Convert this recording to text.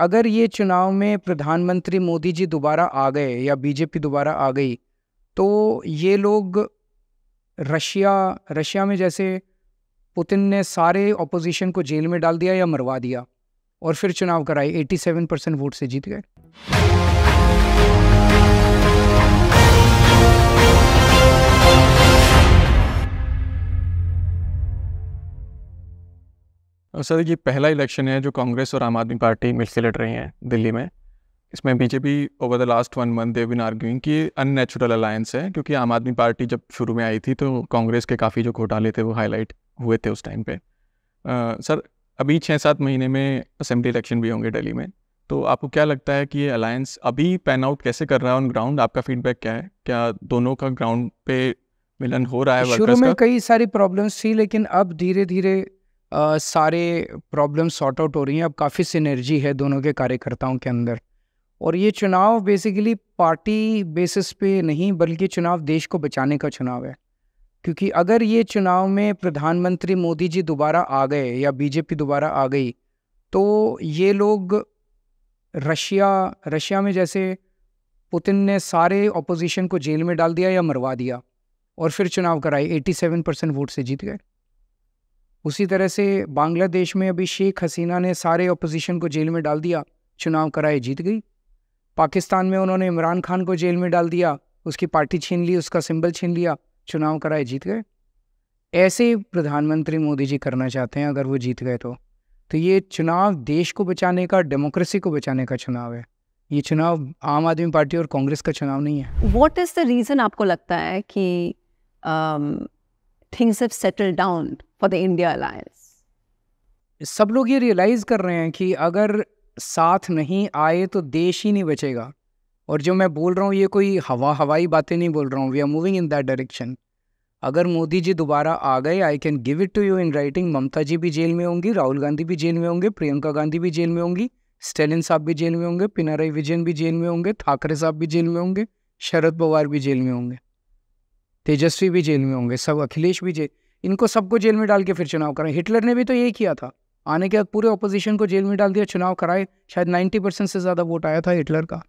अगर ये चुनाव में प्रधानमंत्री मोदी जी दोबारा आ गए या बीजेपी दोबारा आ गई तो ये लोग रशिया रशिया में जैसे पुतिन ने सारे ऑपोजिशन को जेल में डाल दिया या मरवा दिया और फिर चुनाव कराए 87 परसेंट वोट से जीत गए सर ये पहला इलेक्शन है जो कांग्रेस और आम आदमी पार्टी मिलकर लड़ रही हैं दिल्ली में इसमें BJP over the last one month they've been arguing कि अननेचुरल अलायंस है क्योंकि आम आदमी पार्टी जब शुरू में आई थी तो कांग्रेस के काफ़ी जो घोटाले थे वो हाईलाइट हुए थे उस टाइम पे सर अभी छः सात महीने में असेंबली इलेक्शन भी होंगे दिल्ली में तो आपको क्या लगता है कि ये अलायंस अभी पैन आउट कैसे कर रहा है ऑन ग्राउंड आपका फीडबैक क्या है क्या दोनों का ग्राउंड पे मिलन हो रहा है शुरू में कई सारी प्रॉब्लम्स थी लेकिन अब धीरे धीरे सारे प्रॉब्लम सॉर्ट आउट हो रही हैं अब काफ़ी सिनर्जी है दोनों के कार्यकर्ताओं के अंदर और ये चुनाव बेसिकली पार्टी बेसिस पे नहीं बल्कि चुनाव देश को बचाने का चुनाव है क्योंकि अगर ये चुनाव में प्रधानमंत्री मोदी जी दोबारा आ गए या बीजेपी दोबारा आ गई तो ये लोग रशिया रशिया में जैसे पुतिन ने सारे ऑपोजिशन को जेल में डाल दिया या मरवा दिया और फिर चुनाव कराए 87 परसेंट वोट से जीत गए उसी तरह से बांग्लादेश में अभी शेख हसीना ने सारे अपोजिशन को जेल में डाल दिया चुनाव कराए जीत गई पाकिस्तान में उन्होंने इमरान खान को जेल में डाल दिया उसकी पार्टी छीन ली उसका सिंबल छीन लिया चुनाव कराए जीत गए ऐसे प्रधानमंत्री मोदी जी करना चाहते हैं अगर वो जीत गए तो तो ये चुनाव देश को बचाने का डेमोक्रेसी को बचाने का चुनाव है ये चुनाव आम आदमी पार्टी और कांग्रेस का चुनाव नहीं है वॉट इज़ द रीज़न आपको लगता है कि things have settle down for the India alliance सब लोग ये रियलाइज़ कर रहे हैं कि अगर साथ नहीं आए तो देश ही नहीं बचेगा और जो मैं बोल रहा हूँ ये कोई हवा हवाई बातें नहीं बोल रहा हूँ we are moving in that direction अगर मोदी जी दोबारा आ गए I can give it to you in writing Mamata ji भी जेल में होंगी राहुल गांधी भी जेल में होंगे प्रियंका गांधी भी जेल में होंगी स्टेलिन साहब भी जेल में होंगे पिनाराई विजयन भी जेल में होंगे ठाकरे साहब भी जेल में होंगे शरद पवार भी जेल में होंगे तेजस्वी भी जेल में होंगे सब अखिलेश भी जेल इनको सबको जेल में डाल के फिर चुनाव कराएं हिटलर ने भी तो यही किया था आने के बाद पूरे ऑपोजिशन को जेल में डाल दिया चुनाव कराए शायद नाइन्टी परसेंट से ज़्यादा वोट आया था हिटलर का